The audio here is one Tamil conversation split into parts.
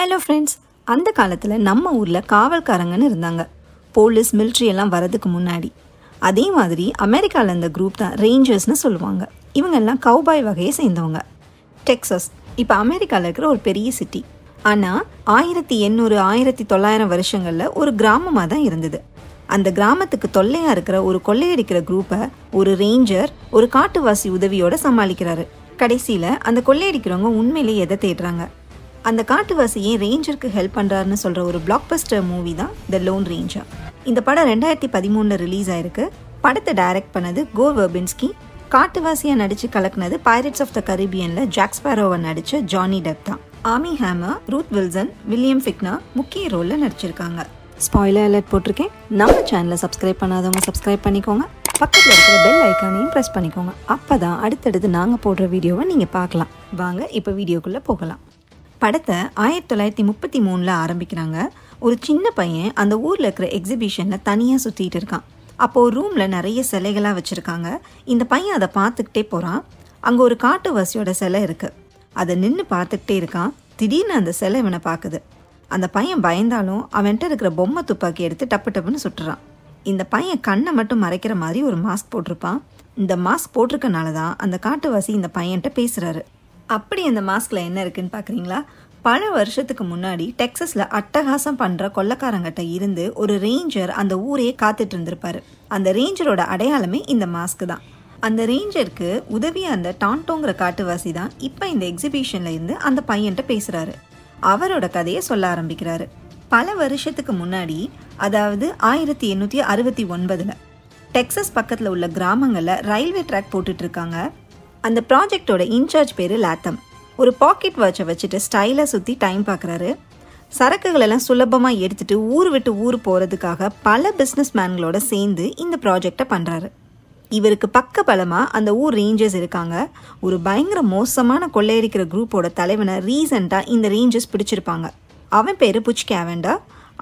ஹலோ ஃப்ரெண்ட்ஸ் அந்த காலத்தில் நம்ம ஊரில் காவல்காரங்கன்னு இருந்தாங்க போலீஸ் மிலிட்ரி எல்லாம் வரதுக்கு முன்னாடி அதே மாதிரி அமெரிக்காவில் இந்த குரூப் தான் ரேஞ்சர்ஸ்னு சொல்லுவாங்க இவங்கெல்லாம் கவுபாய் வகையை சேர்ந்தவங்க டெக்ஸஸ் இப்போ அமெரிக்காவில் இருக்கிற ஒரு பெரிய சிட்டி ஆனால் ஆயிரத்தி எண்ணூறு ஆயிரத்தி தொள்ளாயிரம் வருஷங்களில் ஒரு கிராமமாக தான் இருந்தது அந்த கிராமத்துக்கு தொல்லையாக இருக்கிற ஒரு கொள்ளையடிக்கிற குரூப்பை ஒரு ரேஞ்சர் ஒரு காட்டுவாசி உதவியோட சமாளிக்கிறாரு கடைசியில் அந்த கொள்ளையடிக்கிறவங்க உண்மையிலேயே எதை தேடுறாங்க அந்த காட்டுவாசி ஏன் ரேஞ்சருக்கு ஹெல்ப் பண்ணுறாருன்னு சொல்கிற ஒரு பிளாக் பஸ்டர் மூவி தான் த லோன் ரேஞ்சர் இந்த படம் ரெண்டாயிரத்தி பதிமூணில் ரிலீஸ் ஆயிருக்கு படத்தை டைரக்ட் பண்ணது கோ வெர்பின்ஸ்கி காட்டுவாசியாக நடித்து கலக்குனது பைரட்ஸ் ஆஃப் த கரீபியனில் ஜாக் ஸ்பாரோவை நடித்த ஜானி டெப் தான் Armie Hammer Ruth Wilson William ஃபிக்னா முக்கிய ரோலில் நடிச்சிருக்காங்க ஸ்பாய்லர் அலர்ட் போட்டிருக்கேன் நம்ம சேனலை சப்ஸ்கிரைப் பண்ணாதவங்க சப்ஸ்கிரைப் பண்ணிக்கோங்க பக்கத்தில் இருக்கிற பெல் ஐக்கானையும் ப்ரெஸ் பண்ணிக்கோங்க அப்போ தான் அடுத்தடுத்து நாங்கள் போடுற வீடியோவை நீங்கள் பார்க்கலாம் வாங்க இப்போ வீடியோக்குள்ளே போகலாம் படத்தை ஆயிரத்தி தொள்ளாயிரத்தி முப்பத்தி மூணில் ஆரம்பிக்கிறாங்க ஒரு சின்ன பையன் அந்த ஊரில் இருக்கிற எக்ஸிபிஷனில் தனியாக சுற்றிட்டு இருக்கான் அப்போது ரூமில் நிறைய சிலைகளாக வச்சுருக்காங்க இந்த பையன் அதை பார்த்துக்கிட்டே போகிறான் அங்கே ஒரு காட்டுவாசியோட சிலை இருக்குது அதை நின்று பார்த்துக்கிட்டே இருக்கான் திடீர்னு அந்த சிலை இவனை பார்க்குது அந்த பையன் பயந்தாலும் அவன்கிட்ட இருக்கிற பொம்மை துப்பாக்கி எடுத்து டப்பு டப்புன்னு சுட்டுறான் இந்த பையன் கண்ணை மட்டும் மறைக்கிற மாதிரி ஒரு மாஸ்க் போட்டிருப்பான் இந்த மாஸ்க் போட்டிருக்கனால தான் அந்த காட்டுவாசி இந்த பையன்கிட்ட பேசுகிறாரு அப்படி அந்த மாஸ்கில் என்ன இருக்குன்னு பார்க்குறீங்களா பல வருஷத்துக்கு முன்னாடி டெக்ஸஸில் அட்டகாசம் பண்ணுற கொள்ளக்காரங்கிட்ட இருந்து ஒரு ரேஞ்சர் அந்த ஊரே காத்துட்டு இருந்திருப்பாரு அந்த ரேஞ்சரோட அடையாளமே இந்த மாஸ்க் தான் அந்த ரேஞ்சருக்கு உதவியாக அந்த டான்டோங்கிற காட்டுவாசி தான் இப்போ இந்த எக்ஸிபிஷனில் இருந்து அந்த பையன்கிட்ட பேசுகிறாரு அவரோட கதையை சொல்ல ஆரம்பிக்கிறாரு பல வருஷத்துக்கு முன்னாடி அதாவது ஆயிரத்தி எண்ணூற்றி அறுபத்தி ஒன்பதில் டெக்ஸஸ் பக்கத்தில் உள்ள கிராமங்களில் ரயில்வே ட்ராக் போட்டுட்ருக்காங்க அந்த ப்ராஜெக்டோட இன்சார்ஜ் பேர் லாத்தம் ஒரு பாக்கெட் வாட்சை வச்சுட்டு ஸ்டைலாக சுற்றி டைம் பார்க்குறாரு சரக்குகளெல்லாம் சுலபமாக எடுத்துகிட்டு ஊர் விட்டு ஊர் போகிறதுக்காக பல பிஸ்னஸ் மேன்களோட சேர்ந்து இந்த ப்ராஜெக்டை பண்ணுறாரு இவருக்கு பக்க பலமாக அந்த ஊர் ரேஞ்சர்ஸ் இருக்காங்க ஒரு பயங்கர மோசமான கொள்ளையடிக்கிற குரூப்போட தலைவனை ரீசண்டாக இந்த ரேஞ்சர்ஸ் பிடிச்சிருப்பாங்க அவன் பேர் புச் கேவண்டா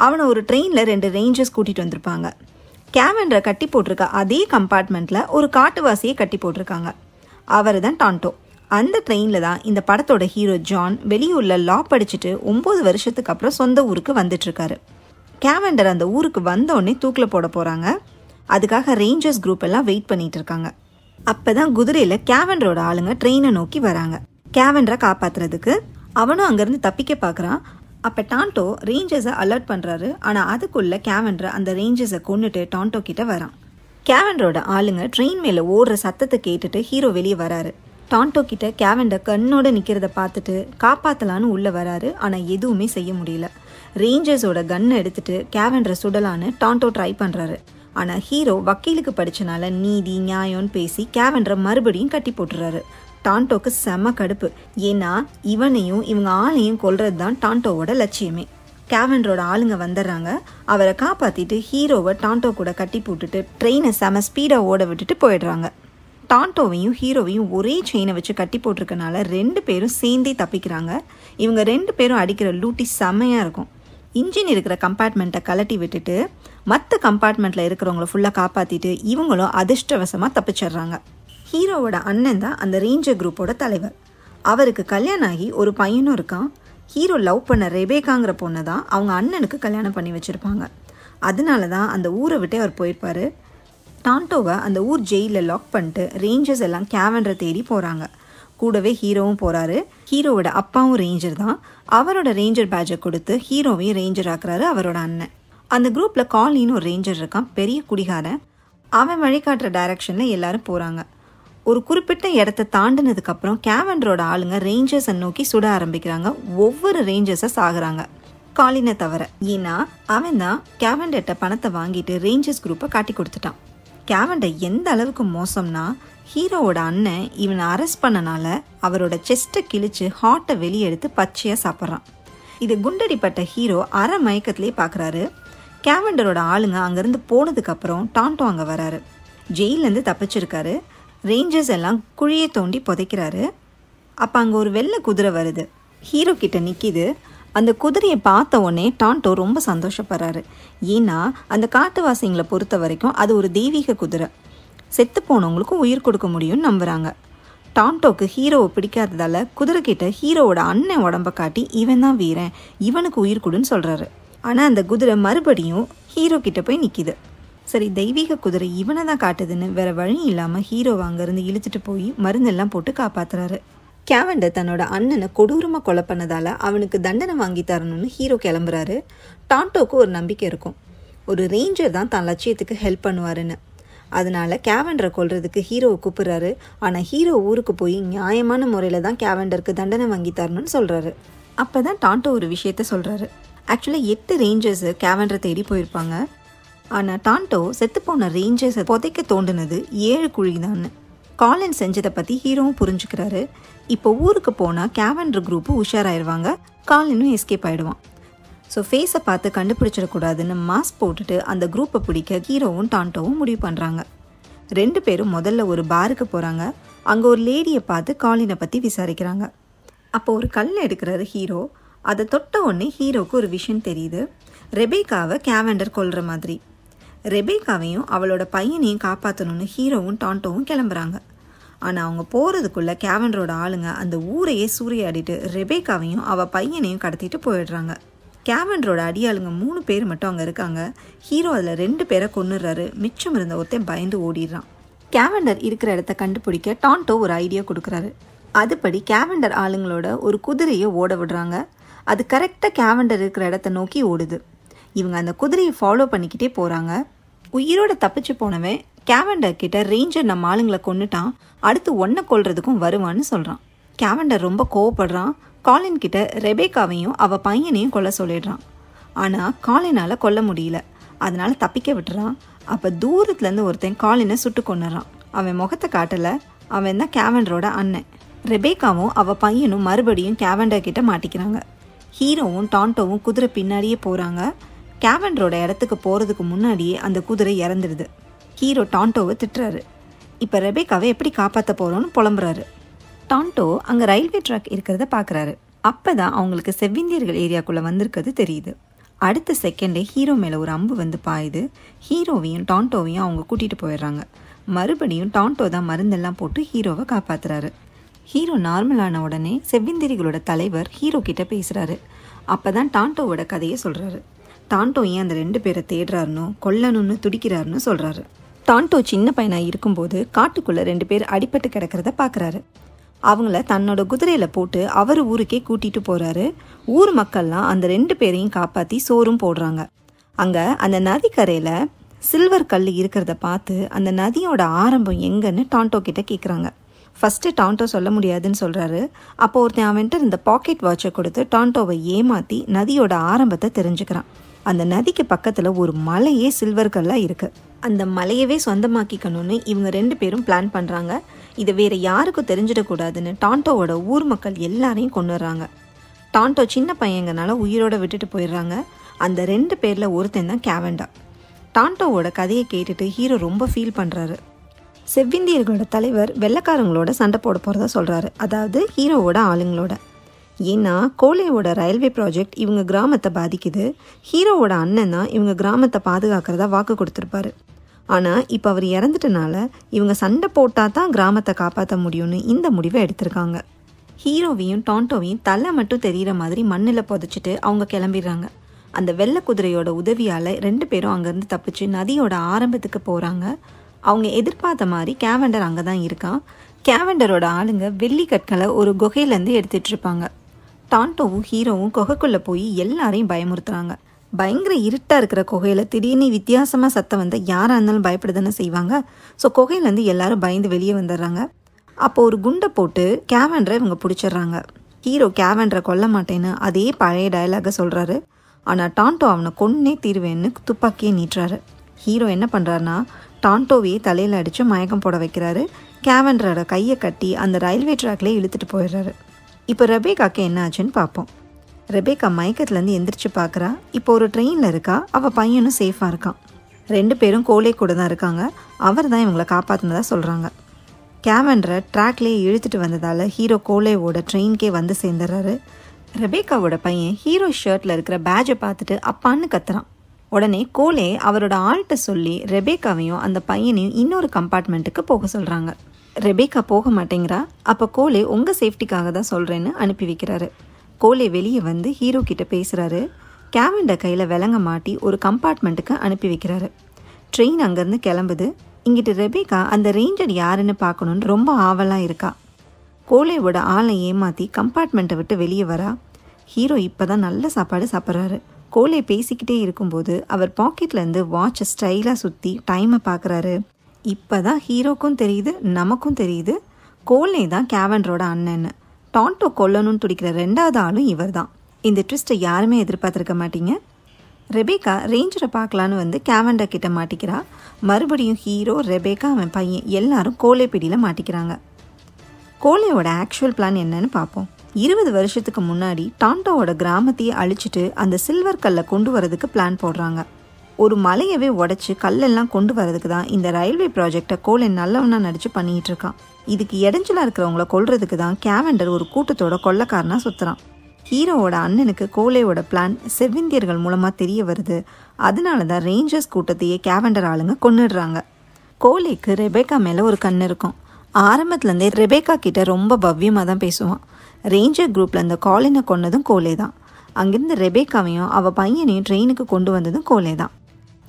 அவனை ஒரு ட்ரெயினில் ரெண்டு ரேஞ்சர்ஸ் கூட்டிகிட்டு வந்திருப்பாங்க கேவண்டரை கட்டி போட்டிருக்க அதே கம்பார்ட்மெண்ட்டில் ஒரு காட்டுவாசியை கட்டி போட்டிருக்காங்க அவர் தான் டான்டோ அந்த ட்ரெயினில் தான் இந்த படத்தோட ஹீரோ ஜான் வெளியூரில் லா படிச்சுட்டு ஒம்பது வருஷத்துக்கு அப்புறம் சொந்த ஊருக்கு வந்துட்டுருக்காரு கேவண்டர் அந்த ஊருக்கு வந்தோடனே தூக்கில் போட போகிறாங்க அதுக்காக ரேஞ்சர்ஸ் குரூப் எல்லாம் வெயிட் பண்ணிட்டு இருக்காங்க அப்போ தான் குதிரையில் கேவண்டரோட ஆளுங்க ட்ரெயினை நோக்கி வராங்க கேவண்டரை காப்பாற்றுறதுக்கு அவனும் அங்கேருந்து தப்பிக்க பார்க்குறான் அப்போ டான்டோ ரேஞ்சர்ஸை அலர்ட் பண்ணுறாரு ஆனால் அதுக்குள்ளே கேவண்டரை அந்த ரேஞ்சர்ஸை கொண்டுட்டு டான்டோ கிட்ட வரான் கேவண்டரோட ஆளுங்க ட்ரெயின் மேலே ஓடுற சத்தத்தை கேட்டுட்டு ஹீரோ வெளியே வராரு டான்டோ கிட்ட கேவண்டர் கண்ணோட நிற்கிறத பார்த்துட்டு காப்பாற்றலான்னு உள்ளே வராரு ஆனால் எதுவுமே செய்ய முடியல ரேஞ்சர்ஸோட கன்னை எடுத்துட்டு கேவண்டரை சுடலான்னு டான்டோ ட்ரை பண்ணுறாரு ஆனால் ஹீரோ வக்கீலுக்கு படித்தனால நீதி நியாயம்னு பேசி கேவண்டரை மறுபடியும் கட்டி போட்டுறாரு டான்டோக்கு செம கடுப்பு ஏன்னா இவனையும் இவங்க ஆளையும் கொல்றது தான் டான்டோவோட லட்சியமே கேவன்ரோட ஆளுங்க வந்துடுறாங்க அவரை காப்பாற்றிட்டு ஹீரோவை டான்டோ கூட கட்டி போட்டுட்டு ட்ரெயினை செம ஸ்பீடாக ஓட விட்டுட்டு போயிடுறாங்க டான்டோவையும் ஹீரோவையும் ஒரே செயினை வச்சு கட்டி போட்டிருக்கனால ரெண்டு பேரும் சேர்ந்தே தப்பிக்கிறாங்க இவங்க ரெண்டு பேரும் அடிக்கிற லூட்டி செம்மையாக இருக்கும் இன்ஜின் இருக்கிற கம்பார்ட்மெண்ட்டை கலட்டி விட்டுட்டு மற்ற கம்பார்ட்மெண்ட்டில் இருக்கிறவங்கள ஃபுல்லாக காப்பாற்றிட்டு இவங்களும் அதிர்ஷ்டவசமாக தப்பிச்சிடுறாங்க ஹீரோவோட அண்ணன் தான் அந்த ரேஞ்சர் குரூப்போட தலைவர் அவருக்கு கல்யாணம் ஆகி ஒரு பையனும் இருக்கான் ஹீரோ லவ் பண்ண ரெபேக்காங்கிற பொண்ணை தான் அவங்க அண்ணனுக்கு கல்யாணம் பண்ணி வச்சுருப்பாங்க அதனால தான் அந்த ஊரை விட்டே அவர் போயிருப்பார் டான்டோவை அந்த ஊர் ஜெயிலில் லாக் பண்ணிட்டு ரேஞ்சர்ஸ் எல்லாம் கேவன்ரை தேடி போகிறாங்க கூடவே ஹீரோவும் போகிறாரு ஹீரோவோட அப்பாவும் ரேஞ்சர் தான் அவரோட ரேஞ்சர் பேஜை கொடுத்து ஹீரோவையும் ரேஞ்சர் ஆக்குறாரு அவரோட அண்ணன் அந்த குரூப்பில் காலின்னு ஒரு ரேஞ்சர் இருக்கான் பெரிய குடிகாரன் அவன் வழிகாட்டுற டைரக்ஷனில் எல்லாரும் போகிறாங்க ஒரு குறிப்பிட்ட இடத்த தாண்டினதுக்கப்புறம் கேவண்டரோட ஆளுங்க ரேஞ்சர்ஸை நோக்கி சுட ஆரம்பிக்கிறாங்க ஒவ்வொரு ரேஞ்சர்ஸை சாகுறாங்க காலினை தவிர ஏன்னா அவன் தான் கேவண்டர்கிட்ட பணத்தை வாங்கிட்டு ரேஞ்சர்ஸ் குரூப்பை காட்டி கொடுத்துட்டான் கேவண்டர் எந்த அளவுக்கு மோசம்னா ஹீரோவோட அண்ணன் இவனை அரெஸ்ட் பண்ணனால அவரோட செஸ்ட்டை கிழிச்சு ஹார்ட்டை வெளியெடுத்து பச்சையாக சாப்பிட்றான் இது குண்டடிப்பட்ட ஹீரோ அரை மயக்கத்திலே பார்க்குறாரு கேவண்டரோட ஆளுங்க அங்கேருந்து போனதுக்கப்புறம் டான்டோ அங்கே வராரு ஜெயிலேருந்து தப்பிச்சிருக்காரு ரேஞ்சர்ஸ் எல்லாம் குழியை தோண்டி புதைக்கிறாரு அப்போ அங்கே ஒரு வெள்ளை குதிரை வருது ஹீரோ கிட்ட நிற்கிது அந்த குதிரையை பார்த்த உடனே டான்டோ ரொம்ப சந்தோஷப்படுறாரு ஏன்னா அந்த காட்டுவாசிங்களை பொறுத்த வரைக்கும் அது ஒரு தெய்வீக குதிரை செத்து போனவங்களுக்கும் உயிர் கொடுக்க முடியும்னு நம்புகிறாங்க டான்டோக்கு ஹீரோவை பிடிக்காததால் குதிரைக்கிட்ட ஹீரோவோட அண்ணன் உடம்ப காட்டி இவன் தான் வீரன் இவனுக்கு உயிர் கொடுன்னு சொல்கிறாரு ஆனால் அந்த குதிரை மறுபடியும் ஹீரோ கிட்ட போய் நிற்கிது சரி தெய்வீக குதிரை இவனை தான் காட்டுதுன்னு வேற வழி இல்லாமல் ஹீரோவை அங்கேருந்து இழுத்துட்டு போய் மருந்தெல்லாம் போட்டு காப்பாத்துறாரு கேவண்டர் தன்னோட அண்ணனை கொடூரமாக கொலை பண்ணதால் அவனுக்கு தண்டனை வாங்கி தரணும்னு ஹீரோ கிளம்புறாரு டான்டோக்கு ஒரு நம்பிக்கை இருக்கும் ஒரு ரேஞ்சர் தான் தான் லட்சியத்துக்கு ஹெல்ப் பண்ணுவாருன்னு அதனால கேவண்டரை கொள்றதுக்கு ஹீரோவை கூப்பிடுறாரு ஆனால் ஹீரோ ஊருக்கு போய் நியாயமான முறையில் தான் கேவண்டருக்கு தண்டனை வாங்கி தரணும்னு சொல்கிறாரு அப்போ தான் டான்டோ ஒரு விஷயத்த சொல்கிறாரு ஆக்சுவலாக எட்டு ரேஞ்சர்ஸு கேவண்டரை தேடி போயிருப்பாங்க ஆனால் டான்டோ செத்துப்போன ரேஞ்சர்ஸை புதைக்க தோண்டினது ஏழு குழிதான்னு காலின் செஞ்சதை பற்றி ஹீரோவும் புரிஞ்சுக்கிறாரு இப்போ ஊருக்கு போனால் கேவன்ற குரூப்பு உஷாராயிருவாங்க காலினும் எஸ்கேப் ஆகிடுவான் ஸோ ஃபேஸை பார்த்து கண்டுபிடிச்சிடக்கூடாதுன்னு மாஸ்க் போட்டுட்டு அந்த குரூப்பை பிடிக்க ஹீரோவும் டான்டோவும் முடிவு பண்ணுறாங்க ரெண்டு பேரும் முதல்ல ஒரு பாருக்கு போகிறாங்க அங்கே ஒரு லேடியை பார்த்து காலினை பற்றி விசாரிக்கிறாங்க அப்போ ஒரு கல் எடுக்கிறாரு ஹீரோ அதை தொட்ட உடனே ஹீரோவுக்கு ஒரு விஷயம் தெரியுது ரெபேக்காவை கேவண்டர் கொள்கிற மாதிரி ரெபேக்காவையும் அவளோட பையனையும் காப்பாற்றணும்னு ஹீரோவும் டான்டோவும் கிளம்புறாங்க ஆனால் அவங்க போகிறதுக்குள்ளே கேவன்ரோட ஆளுங்க அந்த ஊரையே சூறையாடிட்டு ரெபேக்காவையும் அவள் பையனையும் கடத்திட்டு போயிடுறாங்க கேவன்ரோட அடியாளுங்க மூணு பேர் மட்டும் அங்கே இருக்காங்க ஹீரோ அதில் ரெண்டு பேரை கொண்டுடுறாரு மிச்சம் இருந்த ஒருத்தன் பயந்து ஓடிடுறான் கேவண்டர் இருக்கிற இடத்த கண்டுபிடிக்க டான்டோ ஒரு ஐடியா கொடுக்குறாரு அதுபடி கேவண்டர் ஆளுங்களோட ஒரு குதிரையை ஓட விடுறாங்க அது கரெக்டாக கேவண்டர் இருக்கிற இடத்த நோக்கி ஓடுது இவங்க அந்த குதிரையை ஃபாலோ பண்ணிக்கிட்டே போகிறாங்க உயிரோட தப்பிச்சு போனவன் கேவண்டர் கிட்ட ரேஞ்சர் நம்ம ஆளுங்களை கொண்டுட்டான் அடுத்து ஒன்றை கொள்றதுக்கும் வருவான்னு சொல்கிறான் கேவண்டர் ரொம்ப கோவப்படுறான் காலின் கிட்ட ரெபேக்காவையும் அவள் பையனையும் கொல்ல சொல்லிடுறான் ஆனால் காலினால் கொல்ல முடியல அதனால் தப்பிக்க விட்டுறான் அப்போ தூரத்துலேருந்து ஒருத்தன் காலினை சுட்டு கொண்டுறான் அவன் முகத்தை காட்டலை அவன் தான் கேவண்டரோட அண்ணன் ரெபேக்காவும் அவள் பையனும் மறுபடியும் கேவண்டர் கிட்ட மாட்டிக்கிறாங்க ஹீரோவும் டான்டோவும் குதிரை பின்னாடியே போகிறாங்க கேவன்ரோட இடத்துக்கு போகிறதுக்கு முன்னாடியே அந்த குதிரை இறந்துடுது ஹீரோ டான்டோவை திட்டுறாரு இப்போ ரெபேக்காவை எப்படி காப்பாற்ற போகிறோன்னு புலம்புறாரு டான்டோ அங்கே ரயில்வே ட்ராக் இருக்கிறத பார்க்குறாரு அப்போ தான் அவங்களுக்கு செவ்விந்தியர்கள் ஏரியாக்குள்ளே வந்திருக்கிறது தெரியுது அடுத்த செகண்டே ஹீரோ மேலே ஒரு அம்பு வந்து பாயுது ஹீரோவையும் டான்டோவையும் அவங்க கூட்டிகிட்டு போயிடுறாங்க மறுபடியும் டான்டோ தான் மருந்தெல்லாம் போட்டு ஹீரோவை காப்பாற்றுறாரு ஹீரோ நார்மலான உடனே செவ்விந்திரிகளோட தலைவர் ஹீரோ கிட்ட பேசுகிறாரு அப்போ தான் டான்டோவோட கதையை சொல்கிறாரு தாண்டோ ஏன் அந்த ரெண்டு பேரை தேடுறாருன்னு கொல்லணும்னு துடிக்கிறாருன்னு சொல்கிறாரு டான்டோ சின்ன பையனாக இருக்கும்போது காட்டுக்குள்ளே ரெண்டு பேர் அடிபட்டு கிடக்கிறத பார்க்குறாரு அவங்கள தன்னோட குதிரையில் போட்டு அவர் ஊருக்கே கூட்டிகிட்டு போகிறாரு ஊர் மக்கள்லாம் அந்த ரெண்டு பேரையும் காப்பாற்றி சோறும் போடுறாங்க அங்கே அந்த நதிக்கரையில் சில்வர் கல் இருக்கிறத பார்த்து அந்த நதியோட ஆரம்பம் எங்கன்னு டான்டோ கிட்ட கேட்குறாங்க ஃபஸ்ட்டு டான்டோ சொல்ல முடியாதுன்னு சொல்கிறாரு அப்போ ஒருத்தன் அவன்ட்டு இந்த பாக்கெட் வாட்சை கொடுத்து டான்டோவை ஏமாற்றி நதியோட ஆரம்பத்தை தெரிஞ்சுக்கிறான் அந்த நதிக்கு பக்கத்தில் ஒரு மலையே சில்வர் கல்லாக இருக்குது அந்த மலையவே சொந்தமாக்கிக்கணும்னு இவங்க ரெண்டு பேரும் பிளான் பண்ணுறாங்க இதை வேறு யாருக்கும் தெரிஞ்சிடக்கூடாதுன்னு டான்டோவோட ஊர் மக்கள் எல்லாரையும் கொண்டுடுறாங்க டான்டோ சின்ன பையங்கனால உயிரோட விட்டுட்டு போயிடுறாங்க அந்த ரெண்டு பேரில் ஒருத்தன் தான் கேவண்டா டான்டோவோட கதையை கேட்டுட்டு ஹீரோ ரொம்ப ஃபீல் பண்ணுறாரு செவ்விந்தியர்களோட தலைவர் வெள்ளக்காரங்களோட சண்டை போட போகிறதா சொல்கிறாரு அதாவது ஹீரோவோட ஆளுங்களோட ஏன்னா கோலையோட ரயில்வே ப்ராஜெக்ட் இவங்க கிராமத்தை பாதிக்குது ஹீரோவோட அண்ணன் தான் இவங்க கிராமத்தை பாதுகாக்கிறதா வாக்கு கொடுத்துருப்பாரு ஆனால் இப்போ அவர் இறந்துட்டனால இவங்க சண்டை போட்டால் தான் கிராமத்தை காப்பாற்ற முடியும்னு இந்த முடிவை எடுத்திருக்காங்க ஹீரோவையும் டாண்டோவையும் தலை மட்டும் தெரிகிற மாதிரி மண்ணில் புதைச்சிட்டு அவங்க கிளம்பிடுறாங்க அந்த வெள்ளை குதிரையோட உதவியால் ரெண்டு பேரும் அங்கேருந்து தப்பிச்சு நதியோட ஆரம்பத்துக்கு போகிறாங்க அவங்க எதிர்பார்த்த மாதிரி கேவண்டர் அங்கே தான் இருக்கான் கேவண்டரோட ஆளுங்க வெள்ளி கற்களை ஒரு குகையிலேருந்து எடுத்துகிட்டு இருப்பாங்க டான்டோவும் ஹீரோவும் குகைக்குள்ளே போய் எல்லாரையும் பயமுறுத்துறாங்க பயங்கர இருட்டாக இருக்கிற குகையில் திடீர்னு வித்தியாசமாக சத்தம் வந்து யாராக இருந்தாலும் பயப்படுதானே செய்வாங்க ஸோ குகையிலேருந்து எல்லாரும் பயந்து வெளியே வந்துடுறாங்க அப்போது ஒரு குண்டை போட்டு கேவண்டரை இவங்க பிடிச்சிடுறாங்க ஹீரோ கேவண்டரை கொல்ல மாட்டேன்னு அதே பழைய டயலாக சொல்கிறாரு ஆனால் டான்டோ அவனை கொன்னே தீர்வேன்னு துப்பாக்கியே நீட்டுறாரு ஹீரோ என்ன பண்ணுறாருனா டான்டோவையே தலையில் அடித்து மயக்கம் போட வைக்கிறாரு கேவண்டரோட கையை கட்டி அந்த ரயில்வே ட்ராக்லேயே இழுத்துட்டு போயிடுறாரு இப்போ ரபேகாக்கு என்ன ஆச்சுன்னு பார்ப்போம் ரெபேகா மயக்கத்துலேருந்து எந்திரிச்சு பார்க்குறா இப்போ ஒரு ட்ரெயினில் இருக்கா அவள் பையனும் சேஃபாக இருக்கான் ரெண்டு பேரும் கோலே கூட தான் இருக்காங்க அவர் தான் இவங்களை காப்பாற்றினதாக சொல்கிறாங்க கேமன்ரை ட்ராக்லேயே இழுத்துட்டு வந்ததால் ஹீரோ கோலேவோட ட்ரெயின்கே வந்து சேர்ந்துடுறாரு ரெபேகாவோட பையன் ஹீரோ ஷர்ட்டில் இருக்கிற பேஜை பார்த்துட்டு அப்பான்னு கத்துறான் உடனே கோலே அவரோட ஆள்கிட்ட சொல்லி ரெபேக்காவையும் அந்த பையனையும் இன்னொரு கம்பார்ட்மெண்ட்டுக்கு போக சொல்கிறாங்க ரெபேக்கா போக மாட்டேங்கிறா அப்போ கோலே உங்கள் சேஃப்டிக்காக தான் சொல்கிறேன்னு அனுப்பி வைக்கிறாரு கோலே வெளியே வந்து ஹீரோ கிட்ட பேசுகிறாரு கேவண்டை கையில் விலங்க மாட்டி ஒரு கம்பார்ட்மெண்ட்டுக்கு அனுப்பி வைக்கிறாரு ட்ரெயின் அங்கேருந்து கிளம்புது இங்கிட்டு ரெபேக்கா அந்த ரேஞ்சர் யாருன்னு பார்க்கணுன்னு ரொம்ப ஆவலாக இருக்கா கோலேவோட ஆளை ஏமாற்றி கம்பார்ட்மெண்ட்டை விட்டு வெளியே வரா ஹீரோ இப்போ தான் நல்ல சாப்பாடு சாப்பிட்றாரு கோலே பேசிக்கிட்டே இருக்கும்போது அவர் பாக்கெட்லேருந்து வாட்சை ஸ்டைலாக சுற்றி டைமை பார்க்குறாரு இப்போ தான் ஹீரோக்கும் தெரியுது நமக்கும் தெரியுது கோல்னே தான் கேவன்ரோட அண்ணன்னு டான்டோ கொல்லணும்னு துடிக்கிற ரெண்டாவது ஆளும் இவர் தான் இந்த ட்விஸ்ட்டை யாருமே எதிர்பார்த்துருக்க மாட்டீங்க ரெபேக்கா ரேஞ்சரை பார்க்கலான்னு வந்து கேவண்டா கிட்ட மாட்டிக்கிறா மறுபடியும் ஹீரோ ரெபேக்கா அவன் பையன் எல்லாரும் பிடியில் மாட்டிக்கிறாங்க கோலையோட ஆக்சுவல் பிளான் என்னன்னு பார்ப்போம் இருபது வருஷத்துக்கு முன்னாடி டான்டோவோட கிராமத்தையே அழிச்சிட்டு அந்த சில்வர் கல்லை கொண்டு வரதுக்கு பிளான் போடுறாங்க ஒரு மலையவே உடச்சி கல்லெல்லாம் கொண்டு வரதுக்கு தான் இந்த ரயில்வே ப்ராஜெக்டை கோலன் நல்லவனாக நடித்து பண்ணிட்டு இருக்கான் இதுக்கு இடைஞ்சலாக இருக்கிறவங்கள கொல்றதுக்கு தான் கேவண்டர் ஒரு கூட்டத்தோட கொள்ளக்காரனா சுத்துறான் ஹீரோவோட அண்ணனுக்கு கோலேவோட பிளான் செவ்விந்தியர்கள் மூலமாக தெரிய வருது அதனால தான் ரேஞ்சர்ஸ் கூட்டத்தையே கேவண்டர் ஆளுங்க கொண்டுடுறாங்க கோலேக்கு ரெபேக்கா மேலே ஒரு கண் இருக்கும் ஆரம்பத்துலேருந்தே ரெபேக்கா கிட்ட ரொம்ப பவ்யமாக தான் பேசுவான் ரேஞ்சர் குரூப்பில் அந்த காலினை கொன்னதும் கோலே தான் அங்கேருந்து ரெபேக்காவையும் அவள் பையனையும் ட்ரெயினுக்கு கொண்டு வந்ததும் கோலே தான்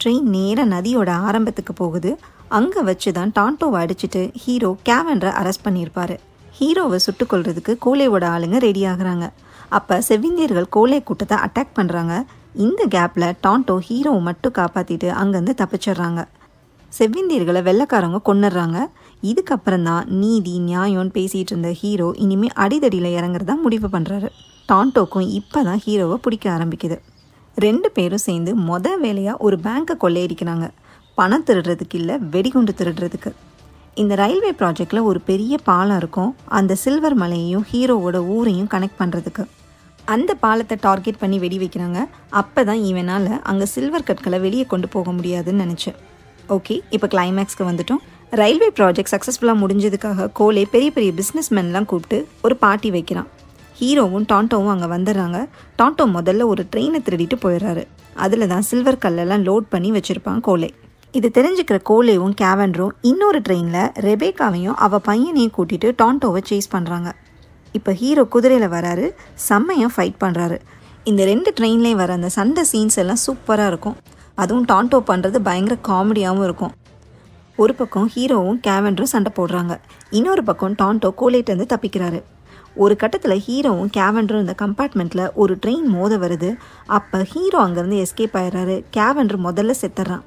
ட்ரெயின் நேராக நதியோட ஆரம்பத்துக்கு போகுது அங்கே வச்சு தான் டான்டோவை அடிச்சுட்டு ஹீரோ கேவன்ரை அரெஸ்ட் பண்ணியிருப்பாரு ஹீரோவை சுட்டு கொள்றதுக்கு கோலேவோட ஆளுங்க ரெடி ஆகுறாங்க அப்போ செவிந்தியர்கள் கோலே கூட்டத்தை அட்டாக் பண்ணுறாங்க இந்த கேப்பில் டான்டோ ஹீரோவை மட்டும் காப்பாற்றிட்டு அங்கேருந்து தப்பிச்சிடுறாங்க செவ்விந்தியர்களை வெள்ளக்காரவங்க கொன்னுடுறாங்க இதுக்கப்புறம் தான் நீதி நியாயம்னு பேசிகிட்டு இருந்த ஹீரோ இனிமேல் அடிதடியில் இறங்குறதா முடிவு பண்ணுறாரு டான்டோக்கும் இப்போ தான் ஹீரோவை பிடிக்க ஆரம்பிக்குது ரெண்டு பேரும் சேர்ந்து மொத வேலையாக ஒரு பேங்க்கை கொள்ளையடிக்கிறாங்க பணம் திருடுறதுக்கு இல்லை வெடிகுண்டு திருடுறதுக்கு இந்த ரயில்வே ப்ராஜெக்டில் ஒரு பெரிய பாலம் இருக்கும் அந்த சில்வர் மலையையும் ஹீரோவோட ஊரையும் கனெக்ட் பண்ணுறதுக்கு அந்த பாலத்தை டார்கெட் பண்ணி வெடி வைக்கிறாங்க அப்போ தான் இவனால் அங்கே சில்வர் கற்களை வெளியே கொண்டு போக முடியாதுன்னு நினச்சி ஓகே இப்போ கிளைமேக்ஸ்க்கு வந்துட்டோம் ரயில்வே ப்ராஜெக்ட் சக்ஸஸ்ஃபுல்லாக முடிஞ்சதுக்காக கோலே பெரிய பெரிய பிஸ்னஸ்மேன்லாம் கூப்பிட்டு ஒரு பார்ட்டி வைக்கிறான் ஹீரோவும் டாண்டோவும் அங்கே வந்துடுறாங்க டாண்டோ முதல்ல ஒரு ட்ரெயினை திருடிட்டு போயிடுறாரு அதில் தான் சில்வர் கல்லெல்லாம் லோட் பண்ணி வச்சுருப்பான் கோலே இது தெரிஞ்சுக்கிற கோலேவும் கேவன்ரும் இன்னொரு ட்ரெயினில் ரெபேக்காவையும் அவள் பையனையும் கூட்டிகிட்டு டாண்டோவை சேஸ் பண்ணுறாங்க இப்போ ஹீரோ குதிரையில் வராரு செம்மையாக ஃபைட் பண்ணுறாரு இந்த ரெண்டு ட்ரெயின்லேயும் வர அந்த சண்டை சீன்ஸ் எல்லாம் சூப்பராக இருக்கும் அதுவும் டாண்டோ பண்ணுறது பயங்கர காமெடியாகவும் இருக்கும் ஒரு பக்கம் ஹீரோவும் கேவன்ரும் சண்டை போடுறாங்க இன்னொரு பக்கம் டாண்டோ கோலேட்டேருந்து தப்பிக்கிறாரு ஒரு கட்டத்தில் ஹீரோவும் கேவண்டரும் இந்த கம்பார்ட்மெண்ட்டில் ஒரு ட்ரெயின் மோத வருது அப்போ ஹீரோ அங்கேருந்து எஸ்கேப் ஆயிடுறாரு கேவண்டர் முதல்ல செத்துறான்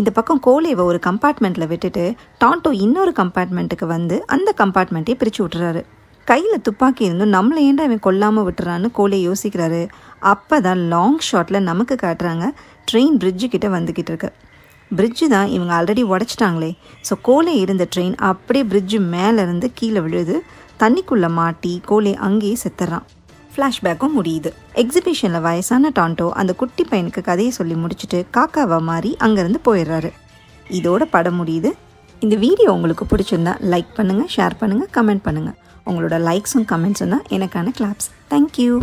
இந்த பக்கம் கோலேவை ஒரு கம்பார்ட்மெண்ட்டில் விட்டுட்டு டான்டோ இன்னொரு கம்பார்ட்மெண்ட்டுக்கு வந்து அந்த கம்பார்ட்மெண்ட்டே பிரித்து விட்டுறாரு கையில் துப்பாக்கி இருந்தும் நம்மளை ஏண்டா இவன் கொல்லாமல் விட்டுறான்னு கோலே யோசிக்கிறாரு அப்போ தான் லாங் ஷாட்டில் நமக்கு காட்டுறாங்க ட்ரெயின் பிரிட்ஜு கிட்டே வந்துக்கிட்டு இருக்கு பிரிட்ஜு தான் இவங்க ஆல்ரெடி உடச்சிட்டாங்களே ஸோ கோலே இருந்த ட்ரெயின் அப்படியே பிரிட்ஜு மேலேருந்து கீழே விழுது தண்ணிக்குள்ளே மாட்டி கோலே அங்கேயே செத்துறான் ஃப்ளாஷ்பேக்கும் முடியுது எக்ஸிபிஷனில் வயசான டாண்டோ அந்த குட்டி பையனுக்கு கதையை சொல்லி முடிச்சுட்டு காக்காவை மாறி அங்கேருந்து போயிடுறாரு இதோட படம் முடியுது இந்த வீடியோ உங்களுக்கு பிடிச்சிருந்தா லைக் பண்ணுங்கள் ஷேர் பண்ணுங்கள் கமெண்ட் பண்ணுங்கள் உங்களோட லைக்ஸும் கமெண்ட்ஸும் தான் எனக்கான கிளாப்ஸ் தேங்க்யூ